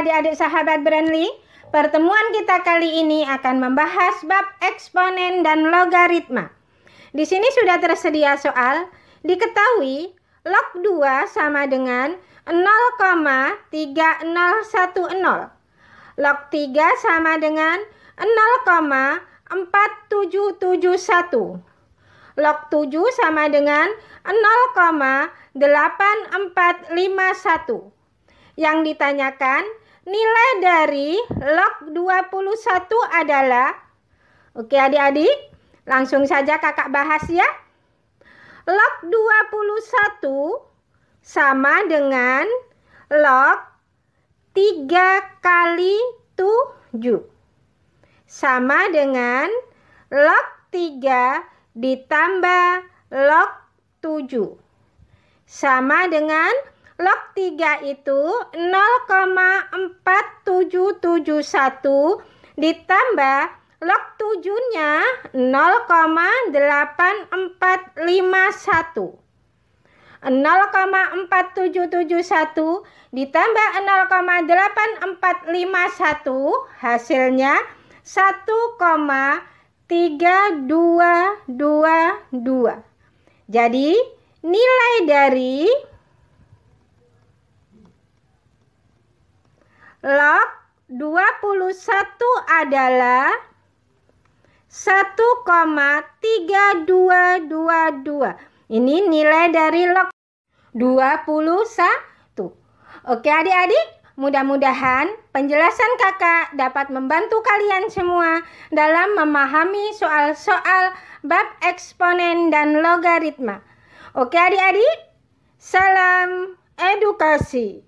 adik-adik sahabat Brandly, pertemuan kita kali ini akan membahas bab eksponen dan logaritma. Di sini sudah tersedia soal, diketahui log 2 sama dengan 0,3010. Log 3 sama dengan 0,4771. Log 7 sama dengan 0,8451. Yang ditanyakan Nilai dari log 21 adalah Oke adik-adik, langsung saja kakak bahas ya. Log 21 sama dengan log 3 kali 7 sama dengan log 3 ditambah log 7 sama dengan log 3 itu 771 ditambah log 7-nya 0,8451. 0,4771 ditambah 0,8451 hasilnya 1,3222. Jadi nilai dari log 21 adalah 1,3222. Ini nilai dari log 21. Oke adik-adik, Mudah-mudahan penjelasan kakak dapat membantu kalian semua dalam memahami soal-soal bab eksponen dan logaritma. Oke adik-adik, salam edukasi.